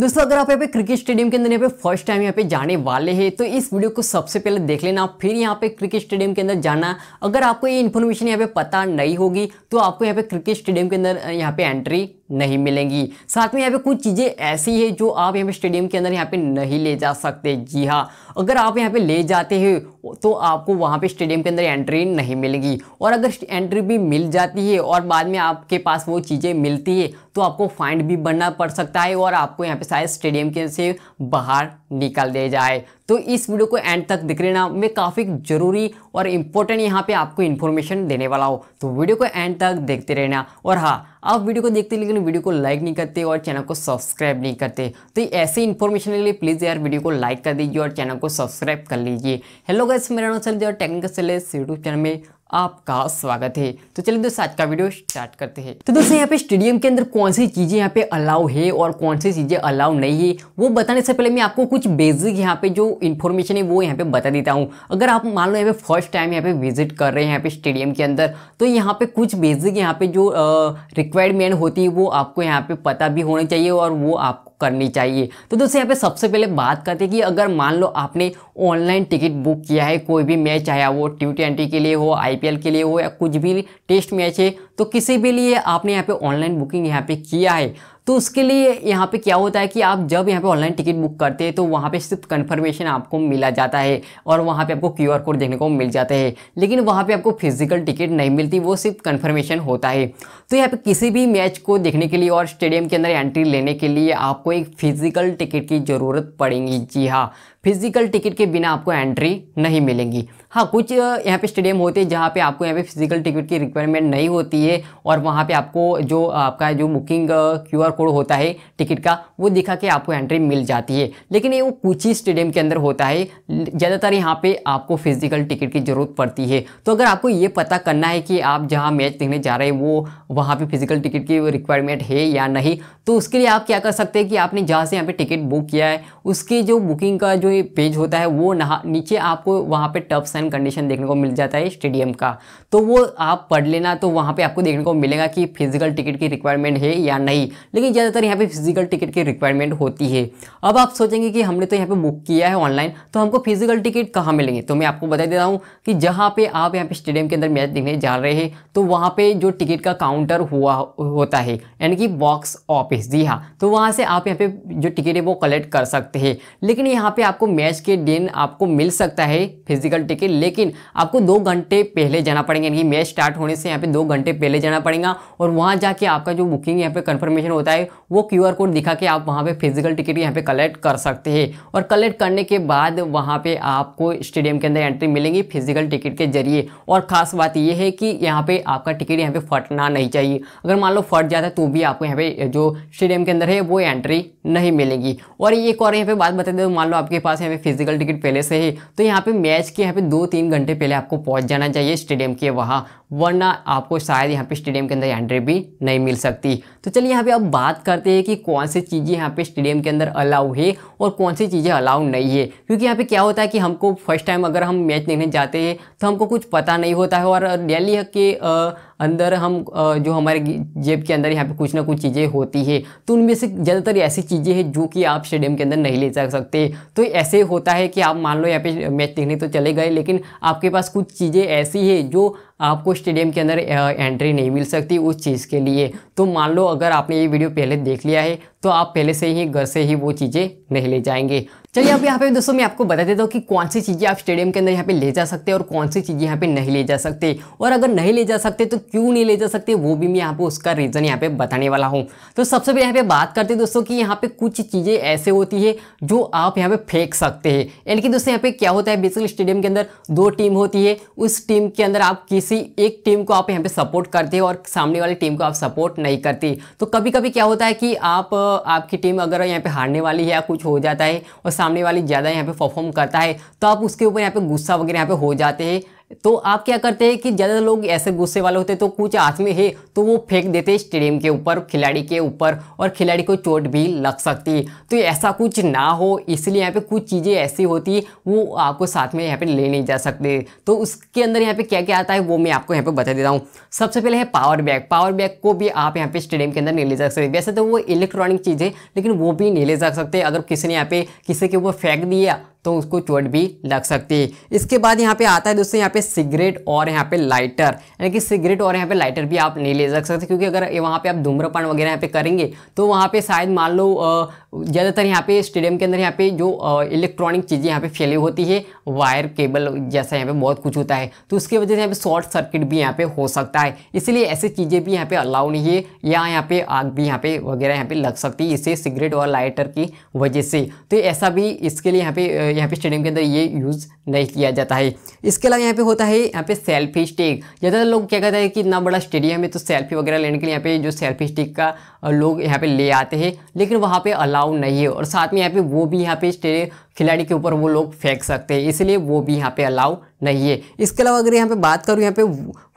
दोस्तों अगर आप यहाँ पे क्रिकेट स्टेडियम के अंदर यहाँ पे फर्स्ट टाइम यहाँ पे जाने वाले हैं तो इस वीडियो को सबसे पहले देख लेना फिर यहाँ पे क्रिकेट स्टेडियम के अंदर जाना अगर आपको ये इन्फॉर्मेशन यहाँ पे पता नहीं होगी तो आपको यहाँ पे क्रिकेट स्टेडियम के अंदर यहाँ पे एंट्री नहीं मिलेंगी साथ में यहाँ पे कुछ चीज़ें ऐसी है जो आप यहाँ पे स्टेडियम के अंदर यहाँ पे नहीं ले जा सकते जी हाँ अगर आप यहाँ पे ले जाते हो तो आपको वहाँ पे स्टेडियम के अंदर एंट्री नहीं मिलेगी और अगर एंट्री भी मिल जाती है और बाद में आपके पास वो चीज़ें मिलती है तो आपको फाइंड भी बनना पड़ सकता है और आपको यहाँ पे शायद स्टेडियम के से बाहर निकाल दिया जाए तो इस वीडियो को एंड तक दिख लेना मैं काफ़ी ज़रूरी और इम्पोर्टेंट यहाँ पे आपको इन्फॉर्मेशन देने वाला हूँ तो वीडियो को एंड तक देखते रहना और हाँ आप वीडियो को देखते लेकिन वीडियो को लाइक नहीं करते और चैनल को सब्सक्राइब नहीं करते तो ऐसे इन्फॉर्मेशन के लिए प्लीज़ यार वीडियो को लाइक कर दीजिए और चैनल को सब्सक्राइब कर लीजिए हेलो गैस मेरा नाम चल जाए टेक्निकल सेलेस यूट्यूब चैनल में आपका स्वागत है तो चलिए दोस्तों आज का वीडियो स्टार्ट करते हैं तो दोस्तों यहाँ पे स्टेडियम के अंदर कौन सी चीज़ें यहाँ पे अलाउ है और कौन सी चीज़ें अलाउ नहीं है वो बताने से पहले मैं आपको कुछ बेसिक यहाँ पे जो इन्फॉर्मेशन है वो यहाँ पे बता देता हूँ अगर आप मान लो यहाँ पे फर्स्ट टाइम यहाँ पे विजिट कर रहे हैं यहाँ पे स्टेडियम के अंदर तो यहाँ पे कुछ बेसिक यहाँ पे जो रिक्वायरमेंट होती है वो आपको यहाँ पे पता भी होना चाहिए और वो आपको करनी चाहिए तो दोस्तों यहाँ पे सबसे पहले बात करते हैं कि अगर मान लो आपने ऑनलाइन टिकट बुक किया है कोई भी मैच चाहे वो टी ट्वेंटी के लिए हो आईपीएल के लिए हो या कुछ भी टेस्ट मैच है तो किसी भी लिए आपने यहाँ पे ऑनलाइन बुकिंग यहाँ पे किया है तो उसके लिए यहाँ पे क्या होता है कि आप जब यहाँ पे ऑनलाइन टिकट बुक करते हैं तो वहाँ पे सिर्फ कंफर्मेशन आपको मिला जाता है और वहाँ पे आपको क्यूआर कोड देखने को मिल जाता है लेकिन वहाँ पे आपको फिजिकल टिकट नहीं मिलती वो सिर्फ कंफर्मेशन होता है तो यहाँ पे किसी भी मैच को देखने के लिए और स्टेडियम के अंदर एंट्री लेने के लिए आपको एक फ़िज़िकल टिकट की ज़रूरत पड़ेगी जी हाँ फिजिकल टिकट के बिना आपको एंट्री नहीं मिलेंगी हाँ कुछ यहाँ पे स्टेडियम होते हैं जहाँ पे आपको यहाँ पे फिजिकल टिकट की रिक्वायरमेंट नहीं होती है और वहाँ पे आपको जो आपका जो बुकिंग क्यू आर कोड होता है टिकट का वो दिखा के आपको एंट्री मिल जाती है लेकिन ये वो कुछ ही स्टेडियम के अंदर होता है ज़्यादातर यहाँ पर आपको फिजिकल टिकट की ज़रूरत पड़ती है तो अगर आपको ये पता करना है कि आप जहाँ मैच देखने जा रहे हैं वो वहाँ पर फिजिकल टिकट की रिक्वायरमेंट है या नहीं तो उसके लिए आप क्या कर सकते हैं कि आपने जहाँ से यहाँ पर टिकट बुक किया है उसकी जो बुकिंग का जो जो ये पेज होता है वो नहा नीचे आपको वहाँ पे टर्म्स एंड कंडीशन देखने को मिल जाता है स्टेडियम का तो वो आप पढ़ लेना तो वहाँ पे आपको देखने को मिलेगा कि फिजिकल टिकट की रिक्वायरमेंट है या नहीं लेकिन ज़्यादातर यहाँ पे फिजिकल टिकट की रिक्वायरमेंट होती है अब आप सोचेंगे कि हमने तो यहाँ पर बुक किया है ऑनलाइन तो हमको फिजिकल टिकट कहाँ मिलेंगे तो मैं आपको बता देता हूँ कि जहाँ पर आप यहाँ पर स्टेडियम के अंदर मैच देखने जा रहे हैं तो वहाँ पर जो टिकट का काउंटर हुआ होता है यानी कि बॉक्स ऑफिस जी हाँ तो वहाँ से आप यहाँ पर जो टिकट है वो कलेक्ट कर सकते हैं लेकिन यहाँ पे आप आपको मैच के दिन आपको मिल सकता है फिजिकल टिकट लेकिन आपको दो घंटे पहले जाना पड़ेगा यानी मैच स्टार्ट होने से यहाँ पे दो घंटे पहले जाना पड़ेगा और वहाँ जाके आपका जो बुकिंग यहाँ पे कंफर्मेशन होता है वो क्यू कोड दिखा के आप वहाँ पे फिजिकल टिकट यहाँ पे कलेक्ट कर सकते हैं और कलेक्ट करने के बाद वहाँ पर आपको स्टेडियम के अंदर एंट्री मिलेंगी फिजिकल टिकट के जरिए और ख़ास बात यह है कि यहाँ पे आपका टिकट यहाँ पे फटना नहीं चाहिए अगर मान लो फट जाता है तो भी आपको यहाँ पे जो स्टेडियम के अंदर है वो एंट्री नहीं मिलेगी और एक और यहाँ पे बात बता दें मान लो आपके पास यहाँ पे फिजिकल टिकट पहले से ही तो यहाँ पे मैच के यहाँ पे दो तीन घंटे पहले आपको पहुँच जाना चाहिए स्टेडियम के वहाँ वरना आपको शायद यहाँ पे स्टेडियम के अंदर एंट्री भी नहीं मिल सकती तो चलिए यहाँ पे अब बात करते हैं कि कौन सी चीज़ें यहाँ पे स्टेडियम के अंदर अलाउ है और कौन सी चीज़ें अलाउ नहीं है क्योंकि यहाँ पे क्या होता है कि हमको फर्स्ट टाइम अगर हम मैच देखने जाते हैं तो हमको कुछ पता नहीं होता है और डेली के अंदर हम जो हमारे जेब के अंदर यहाँ पे कुछ ना कुछ चीज़ें होती है तो उनमें से ज़्यादातर ऐसी चीज़ें हैं जो कि आप स्टेडियम के अंदर नहीं ले जा सकते तो ऐसे होता है कि आप मान लो यहाँ पे मैच देखने तो चले गए लेकिन आपके पास कुछ चीज़ें ऐसी है जो आपको स्टेडियम के अंदर एंट्री नहीं मिल सकती उस चीज़ के लिए तो मान लो अगर आपने ये वीडियो पहले देख लिया है तो आप पहले से ही घर से ही वो चीज़ें नहीं ले जाएंगे चलिए अब यहाँ पे दोस्तों मैं आपको बता देता हूँ कि कौन सी चीज़ें आप स्टेडियम के अंदर यहाँ पे ले जा सकते हैं और कौन सी चीज़ें यहाँ पे नहीं ले जा सकते और अगर नहीं ले जा सकते तो क्यों नहीं ले जा सकते वो भी मैं यहाँ पे उसका रीज़न यहाँ पे बताने वाला हूँ तो सबसे पहले यहाँ पे बात करते हैं दोस्तों कि यहाँ पे कुछ चीज़ें ऐसे होती है जो आप यहाँ पे फेंक सकते हैं यानी कि दोस्तों यहाँ पे क्या होता है बेसिकली स्टेडियम के अंदर दो टीम होती है उस टीम के अंदर आप किसी एक टीम को आप यहाँ पे सपोर्ट करते हो और सामने वाली टीम को आप सपोर्ट नहीं करते तो कभी कभी क्या होता है कि आपकी टीम अगर यहाँ पे हारने वाली है या कुछ हो जाता है और सामने वाले ज़्यादा यहाँ पे परफॉर्म करता है तो आप उसके ऊपर यहाँ पे गुस्सा वगैरह यहाँ पे हो जाते हैं तो आप क्या करते हैं कि ज़्यादा लोग ऐसे गुस्से वाले होते हैं तो कुछ हाथ में है तो वो फेंक देते हैं स्टेडियम के ऊपर खिलाड़ी के ऊपर और खिलाड़ी को चोट भी लग सकती तो ऐसा कुछ ना हो इसलिए यहाँ पे कुछ चीज़ें ऐसी होती वो आपको साथ में यहाँ पे ले नहीं जा सकते तो उसके अंदर यहाँ पे क्या क्या आता है वो मैं आपको यहाँ पर बता देता हूँ सबसे पहले है पावर बैग पावर बैग को भी आप यहाँ पे स्टेडियम के अंदर नहीं ले जा सकते वैसे तो वो इलेक्ट्रॉनिक चीज़ है लेकिन वो भी नहीं ले जा सकते अगर किसी ने यहाँ पे किसी के ऊपर फेंक दिया तो उसको चोट भी लग सकती है इसके बाद यहाँ पे आता है दोस्तों यहाँ पे सिगरेट और यहाँ पे लाइटर यानी कि सिगरेट और यहाँ पे लाइटर भी आप नहीं ले जा सकते क्योंकि अगर वहाँ पे आप धूम्रपान वगैरह यहाँ पे करेंगे तो वहाँ पे शायद मान लो ज़्यादातर यहाँ पे स्टेडियम के अंदर यहाँ पे जो इलेक्ट्रॉनिक चीज़ें यहाँ पे फैली होती है वायर केबल जैसा यहाँ पे बहुत कुछ होता है तो उसकी वजह से यहाँ पे शॉर्ट सर्किट भी यहाँ पे हो सकता है इसलिए ऐसी चीज़ें भी यहाँ पे अलाउ नहीं है या यहाँ पे आग भी यहाँ पे वगैरह यहाँ पे लग सकती है इससे सिगरेट और लाइटर की वजह से तो ऐसा भी इसके लिए यहाँ पे यहाँ पे स्टेडियम के अंदर ये यूज़ नहीं किया जाता है इसके अलावा यहाँ पे होता है यहाँ पे सेल्फी स्टिक ज़्यादातर लोग क्या कहते हैं कि इतना बड़ा स्टेडियम है तो सेल्फी वगैरह लेने के लिए यहाँ पे जो सेल्फी स्टिक का लोग यहाँ पे ले आते हैं लेकिन वहाँ पे अलाउ नहीं है और साथ में यहाँ पे वो भी यहाँ पे स्टेडियम खिलाड़ी के ऊपर वो लोग फेंक सकते हैं इसलिए वो भी यहाँ पे अलाउ नहीं है इसके अलावा अगर यहाँ पे बात करूँ यहाँ पे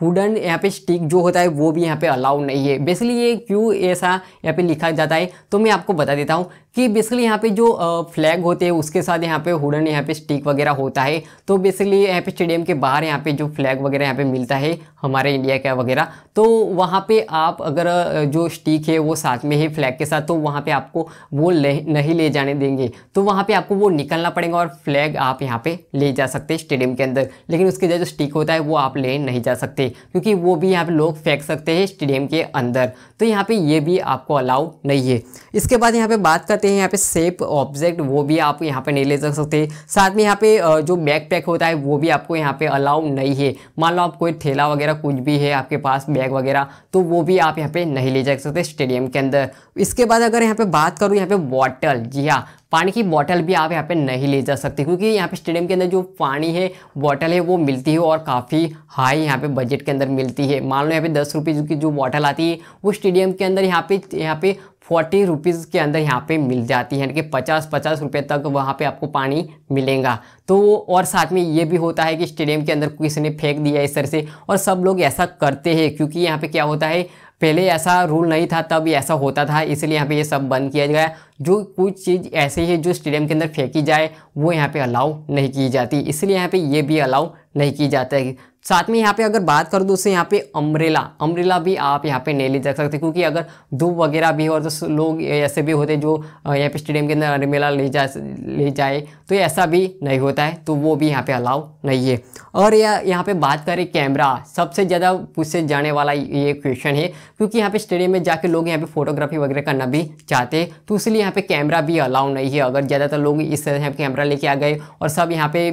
हुडन यहाँ पे स्टिक जो होता है वो भी यहाँ पे अलाउ नहीं है बेसिकली ये क्यों ऐसा यहाँ पे लिखा जाता है तो मैं आपको बता देता हूँ कि बेसिकली यहाँ पे जो फ्लैग होते हैं उसके साथ यहाँ पे हुडन यहाँ पे स्टिक वगैरह होता है तो बेसिकली यहाँ पे स्टेडियम के बाहर यहाँ पे जो फ्लैग वगैरह यहाँ पे मिलता है हमारे इंडिया का वगैरह तो वहाँ पे आप अगर जो स्टिक है वो साथ में है फ्लैग के साथ तो वहाँ पे आपको वो नहीं ले जाने देंगे तो वहाँ पे आपको वो निकलना पड़ेगा और फ्लैग आप यहाँ पे ले जा सकते हैं स्टेडियम के अंदर लेकिन उसके जो स्टिक होता है वो आप ले नहीं जा सकते क्योंकि वो भी यहाँ पे लोग फेंक सकते हैं स्टेडियम के अंदर तो यहाँ पे ये भी आपको अलाउ नहीं है इसके बाद यहाँ पे बात करते हैं यहाँ पे सेफ ऑब्जेक्ट वो भी आप यहाँ पे नहीं ले जा सकते साथ में यहाँ पे जो बैग पैक होता है वो भी आपको यहाँ पे अलाउ नहीं है मान लो आप कोई थैला वगैरह कुछ भी है आपके पास बैग वगैरह तो वो भी आप यहाँ पे नहीं ले जा सकते स्टेडियम के अंदर इसके बाद अगर यहाँ पे बात करूँ यहाँ पे बॉटल जी हाँ पानी की बॉटल भी आप यहाँ पे नहीं ले जा सकते क्योंकि यहाँ पे स्टेडियम के अंदर जो पानी है बॉटल है वो मिलती है और काफ़ी हाई यहाँ पे बजट के अंदर मिलती है मान लो यहाँ पे दस रुपीज़ की जो बॉटल आती है वो स्टेडियम के अंदर यहाँ पे यहाँ पे फोर्टी रुपीज़ के अंदर यहाँ पे मिल जाती है यानी कि पचास पचास रुपये तक वहाँ पे आपको पानी मिलेगा तो और साथ में ये भी होता है कि स्टेडियम के अंदर किसी ने फेंक दिया इस तरह से और सब लोग ऐसा करते हैं क्योंकि यहाँ पे क्या होता है पहले ऐसा रूल नहीं था तब ऐसा होता था इसलिए यहाँ पे ये सब बंद किया गया जो कुछ चीज़ ऐसे है जो स्टेडियम के अंदर फेंकी जाए वो यहाँ पे अलाउ नहीं की जाती इसलिए यहाँ पे ये भी अलाउ नहीं की जाता है साथ में यहाँ पे अगर बात करूँ दोस्तों यहाँ पे अम्ब्रेला अम्ब्रेला भी आप यहाँ पे नहीं ले जा सकते क्योंकि अगर धूप वगैरह भी और तो लोग ऐसे भी होते जो यहाँ पे स्टेडियम के अंदर अम्ब्रेला ले जा ले जाए तो ऐसा भी नहीं होता है तो वो भी यहाँ पे अलाउ नहीं है और यह यहाँ पे बात करें कैमरा सबसे ज़्यादा पूछे जाने वाला ये क्वेश्चन है क्योंकि यहाँ पे स्टेडियम में जाके लोग यहाँ पे फोटोग्राफी वगैरह करना भी चाहते तो इसलिए यहाँ पे कैमरा भी अलाउ नहीं है अगर ज़्यादातर लोग इस तरह यहाँ कैमरा लेके आ गए और सब यहाँ पे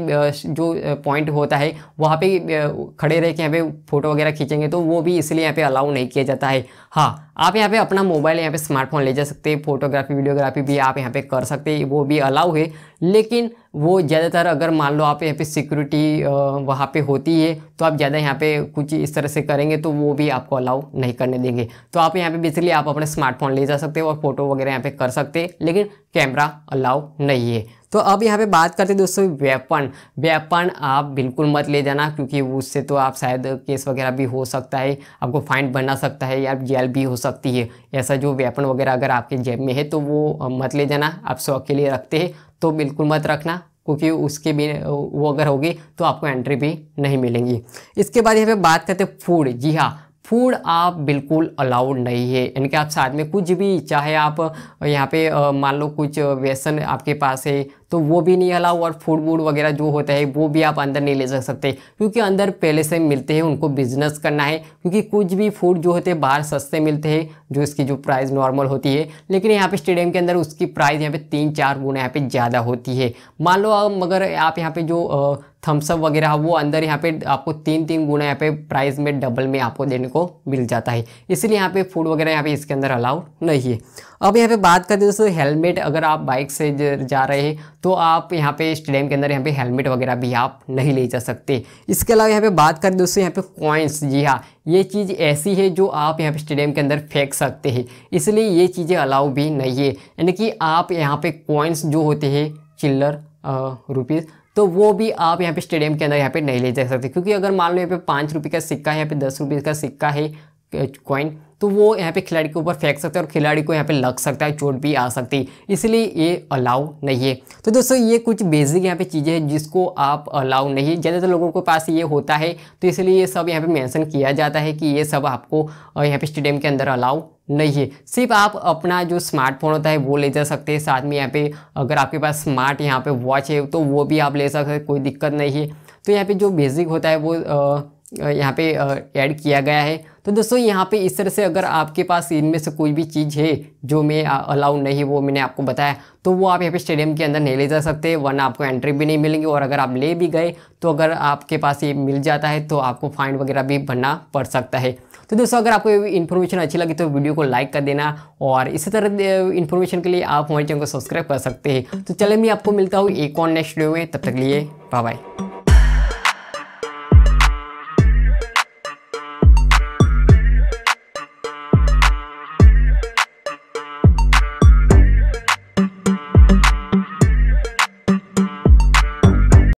जो पॉइंट होता है वहाँ पे खड़े रह के यहाँ पे फ़ोटो वगैरह खींचेंगे तो वो भी इसलिए यहाँ पे अलाउ नहीं किया जाता है हाँ आप यहाँ पे अपना मोबाइल यहाँ पे स्मार्टफोन ले जा सकते हैं फोटोग्राफी वीडियोग्राफी भी आप यहाँ पे कर सकते हैं वो भी अलाउ है लेकिन वो ज़्यादातर अगर मान लो आप यहाँ पे सिक्योरिटी वहाँ पे होती है तो आप ज़्यादा यहाँ पे कुछ इस तरह से करेंगे तो वो भी आपको अलाउ नहीं करने देंगे तो आप यहाँ पे बेसिकली आप अपने स्मार्टफोन ले जा सकते हो और फोटो वगैरह यहाँ पे कर सकते हैं लेकिन कैमरा अलाउ नहीं है तो अब यहाँ पे बात करते हैं दोस्तों वेपन वेपन आप बिल्कुल मत ले जाना क्योंकि उससे तो आप शायद केस वगैरह भी हो सकता है आपको फाइन बना सकता है या जेल भी हो सकती है ऐसा जो वेपन वगैरह अगर आपके जेब में है तो वो मत ले जाना आप शौक के लिए रखते हैं तो बिल्कुल मत रखना क्योंकि उसके भी वो अगर होगी तो आपको एंट्री भी नहीं मिलेंगी इसके बाद यहाँ पे बात करते हैं फूड जी हाँ फूड आप बिल्कुल अलाउड नहीं है यानी कि आप साथ में कुछ भी चाहे आप यहाँ पे मान लो कुछ व्यसन आपके पास है तो वो भी नहीं अलाउ और फूड वूड वगैरह जो होता है वो भी आप अंदर नहीं ले जा सकते क्योंकि अंदर पहले से मिलते हैं उनको बिजनेस करना है क्योंकि कुछ भी फूड जो होते हैं बाहर सस्ते मिलते हैं जो इसकी जो प्राइस नॉर्मल होती है लेकिन यहाँ पे स्टेडियम के अंदर उसकी प्राइस यहाँ पे तीन चार गुना यहाँ पे ज़्यादा होती है मान लो मगर आप यहाँ पे जो थम्सअप वगैरह वो अंदर यहाँ पे आपको तीन तीन गुना यहाँ पे प्राइस में डबल में आपको देने को मिल जाता है इसलिए यहाँ पे फूड वगैरह यहाँ पे इसके अंदर अलाउड नहीं है अब यहाँ पे बात करते हैं दोस्तों हेलमेट अगर आप बाइक से जा रहे हैं तो आप यहाँ पे स्टेडियम के अंदर यहाँ पे हेलमेट वगैरह भी आप नहीं ले जा सकते इसके अलावा यहाँ पे बात करें दोस्तों यहाँ पे कॉइन्स जी हाँ ये चीज़ ऐसी है जो आप यहाँ पे स्टेडियम के अंदर फेंक सकते हैं इसलिए ये चीज़ें अलाउ भी नहीं है यानी कि आप यहाँ पे कॉइन्स जो होते हैं चिल्लर रुपीज़ तो वो भी आप यहाँ पे स्टेडियम के अंदर यहाँ पे नहीं ले जा सकते क्योंकि अगर मान लो यहाँ पे पाँच रुपये का सिक्का है यहाँ पे दस रुपये का सिक्का है कॉइन तो वो यहाँ पे खिलाड़ी के ऊपर फेंक सकता है और खिलाड़ी को यहाँ पे लग सकता है चोट भी आ सकती है इसलिए ये अलाउ नहीं है तो दोस्तों ये कुछ बेसिक यहाँ पे चीज़ें हैं जिसको आप अलाउ नहीं ज़्यादातर लोगों के पास ये होता है तो इसलिए ये सब यहाँ पे मेंशन किया जाता है कि ये सब आपको यहाँ पे स्टेडियम के अंदर अलाउ नहीं है सिर्फ आप अपना जो स्मार्टफोन होता है वो ले जा सकते हैं साथ में यहाँ पे अगर आपके पास स्मार्ट यहाँ पे वॉच है तो वो भी आप ले सकते हैं कोई दिक्कत नहीं है तो यहाँ पे जो बेसिक होता है वो यहाँ पे ऐड किया गया है तो दोस्तों यहाँ पे इस तरह से अगर आपके पास इनमें से कोई भी चीज़ है जो मैं अलाउ नहीं वो मैंने आपको बताया तो वो आप यहाँ पे स्टेडियम के अंदर नहीं ले जा सकते वरना आपको एंट्री भी नहीं मिलेंगी और अगर आप ले भी गए तो अगर आपके पास ये मिल जाता है तो आपको फाइन वगैरह भी भरना पड़ सकता है तो दोस्तों अगर आपको इन्फॉर्मेशन अच्छी लगी तो वीडियो को लाइक कर देना और इसी तरह इन्फॉर्मेशन के लिए आप हमारे चैनल को सब्सक्राइब कर सकते हैं तो चले मैं आपको मिलता हूँ एक और नेक्स्ट वीडियो में तब तक लिए बाय बाय